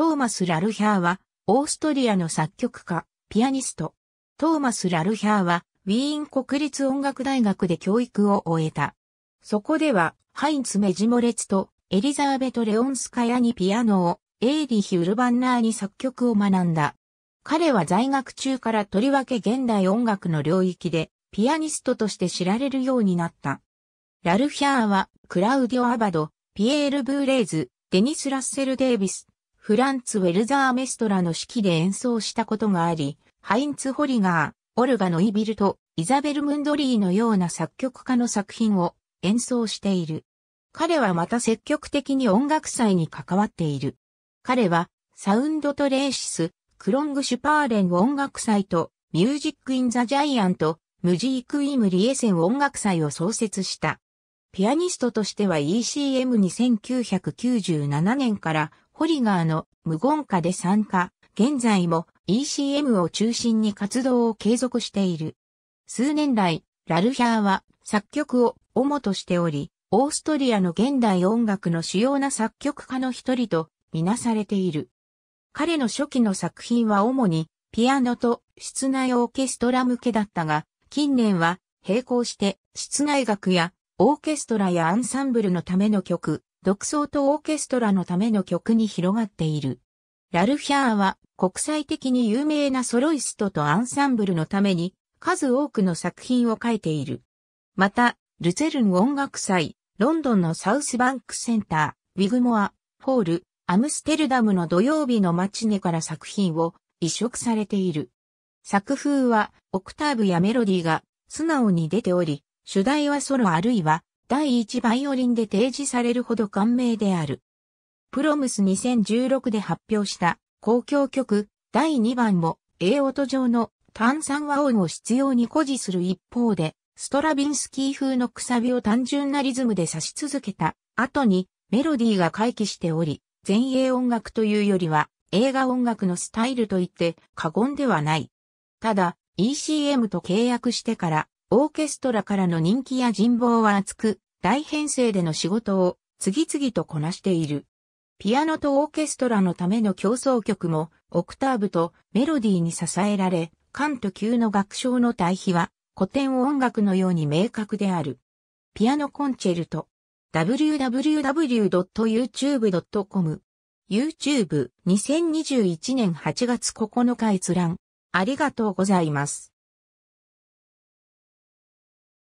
トーマス・ラルヒャーは、オーストリアの作曲家、ピアニスト。トーマス・ラルヒャーは、ウィーン国立音楽大学で教育を終えた。そこでは、ハインツ・メジモレツとエリザーベト・レオンスカヤにピアノを、エーリヒ・ウルバンナーに作曲を学んだ。彼は在学中からとりわけ現代音楽の領域で、ピアニストとして知られるようになった。ラルヒャーは、クラウディオ・アバド、ピエール・ブーレーズ、デニス・ラッセル・デイビス、フランツ・ウェルザー・メストラの指揮で演奏したことがあり、ハインツ・ホリガー、オルガノイビルト、イザベル・ムンドリーのような作曲家の作品を演奏している。彼はまた積極的に音楽祭に関わっている。彼は、サウンドトレーシス、クロングシュパーレン音楽祭と、ミュージックインザジャイアント、ムジークイムリエセン音楽祭を創設した。ピアニストとしては ECM に1997年からホリガーの無言下で参加、現在も ECM を中心に活動を継続している。数年来、ラルヒャーは作曲を主としており、オーストリアの現代音楽の主要な作曲家の一人とみなされている。彼の初期の作品は主にピアノと室内オーケストラ向けだったが、近年は並行して室内楽やオーケストラやアンサンブルのための曲、独奏とオーケストラのための曲に広がっている。ラルヒャーは国際的に有名なソロイストとアンサンブルのために数多くの作品を書いている。また、ルツェルン音楽祭、ロンドンのサウスバンクセンター、ウィグモア、ホール、アムステルダムの土曜日のマチネから作品を移植されている。作風はオクターブやメロディーが素直に出ており、主題はソロあるいは第1バイオリンで提示されるほど感銘である。プロムス2016で発表した公共曲第2番も A 音上の単三和音を必要に誇示する一方で、ストラビンスキー風のくさびを単純なリズムで指し続けた後にメロディーが回帰しており、前衛音楽というよりは映画音楽のスタイルといって過言ではない。ただ、ECM と契約してからオーケストラからの人気や人望は厚く、大編成での仕事を次々とこなしている。ピアノとオーケストラのための競争曲も、オクターブとメロディーに支えられ、関と級の楽章の対比は、古典音楽のように明確である。ピアノコンチェルト。www.youtube.com YouTube2021 年8月9日閲覧。ありがとうございます。